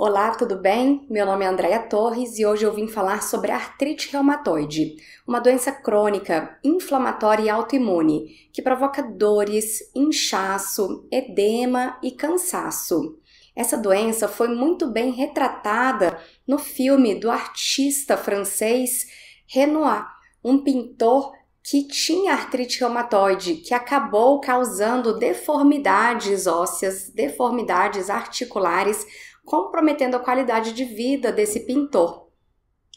Olá, tudo bem? Meu nome é Andréia Torres e hoje eu vim falar sobre artrite reumatoide, uma doença crônica, inflamatória e autoimune que provoca dores, inchaço, edema e cansaço. Essa doença foi muito bem retratada no filme do artista francês Renoir, um pintor que tinha artrite reumatoide, que acabou causando deformidades ósseas, deformidades articulares comprometendo a qualidade de vida desse pintor.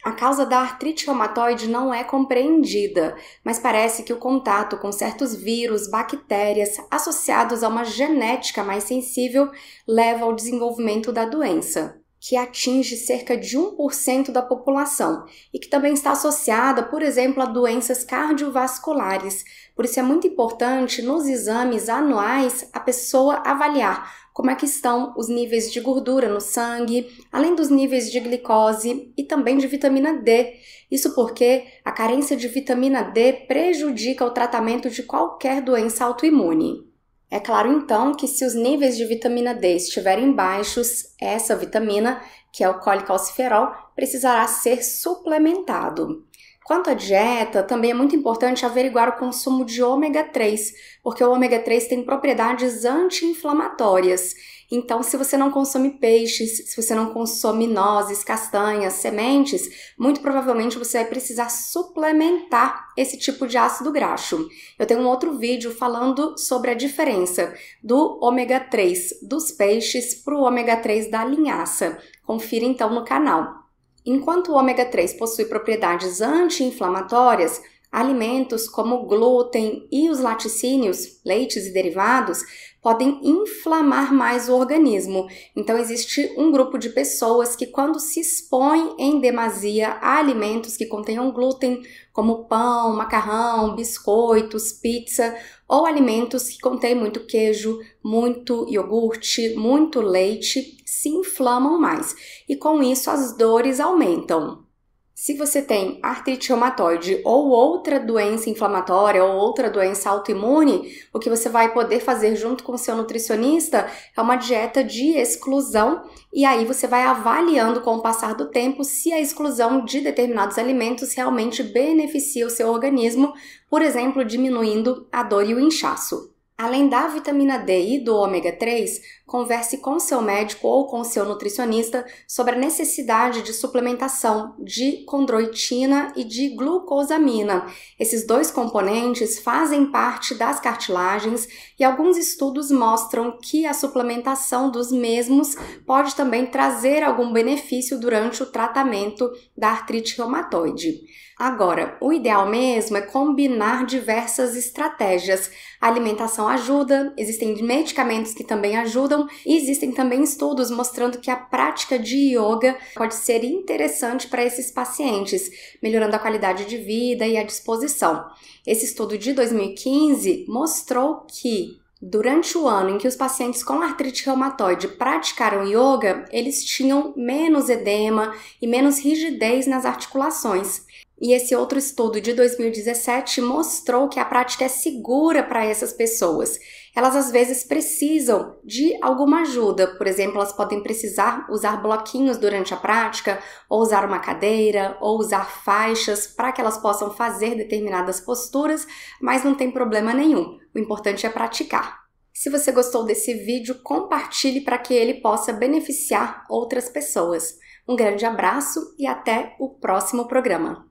A causa da artrite reumatoide não é compreendida, mas parece que o contato com certos vírus, bactérias associados a uma genética mais sensível leva ao desenvolvimento da doença, que atinge cerca de 1% da população e que também está associada, por exemplo, a doenças cardiovasculares. Por isso é muito importante nos exames anuais a pessoa avaliar como é que estão os níveis de gordura no sangue, além dos níveis de glicose e também de vitamina D. Isso porque a carência de vitamina D prejudica o tratamento de qualquer doença autoimune. É claro então que se os níveis de vitamina D estiverem baixos, essa vitamina, que é o colicalciferol, precisará ser suplementado. Quanto à dieta, também é muito importante averiguar o consumo de ômega 3, porque o ômega 3 tem propriedades anti-inflamatórias. Então, se você não consome peixes, se você não consome nozes, castanhas, sementes, muito provavelmente você vai precisar suplementar esse tipo de ácido graxo. Eu tenho um outro vídeo falando sobre a diferença do ômega 3 dos peixes para o ômega 3 da linhaça. Confira então no canal. Enquanto o ômega 3 possui propriedades anti-inflamatórias, alimentos como glúten e os laticínios, leites e derivados, podem inflamar mais o organismo. Então, existe um grupo de pessoas que, quando se expõem em demasia a alimentos que contenham glúten, como pão, macarrão, biscoitos, pizza, ou alimentos que contêm muito queijo, muito iogurte, muito leite se inflamam mais e com isso as dores aumentam. Se você tem artrite reumatoide ou outra doença inflamatória ou outra doença autoimune, o que você vai poder fazer junto com o seu nutricionista é uma dieta de exclusão e aí você vai avaliando com o passar do tempo se a exclusão de determinados alimentos realmente beneficia o seu organismo, por exemplo, diminuindo a dor e o inchaço. Além da vitamina D e do ômega 3, converse com seu médico ou com seu nutricionista sobre a necessidade de suplementação de condroitina e de glucosamina. Esses dois componentes fazem parte das cartilagens e alguns estudos mostram que a suplementação dos mesmos pode também trazer algum benefício durante o tratamento da artrite reumatoide. Agora, o ideal mesmo é combinar diversas estratégias: alimentação ajuda, existem medicamentos que também ajudam e existem também estudos mostrando que a prática de yoga pode ser interessante para esses pacientes, melhorando a qualidade de vida e a disposição. Esse estudo de 2015 mostrou que Durante o ano em que os pacientes com artrite reumatoide praticaram yoga, eles tinham menos edema e menos rigidez nas articulações. E esse outro estudo de 2017 mostrou que a prática é segura para essas pessoas. Elas às vezes precisam de alguma ajuda, por exemplo, elas podem precisar usar bloquinhos durante a prática, ou usar uma cadeira, ou usar faixas para que elas possam fazer determinadas posturas, mas não tem problema nenhum. O importante é praticar. Se você gostou desse vídeo, compartilhe para que ele possa beneficiar outras pessoas. Um grande abraço e até o próximo programa.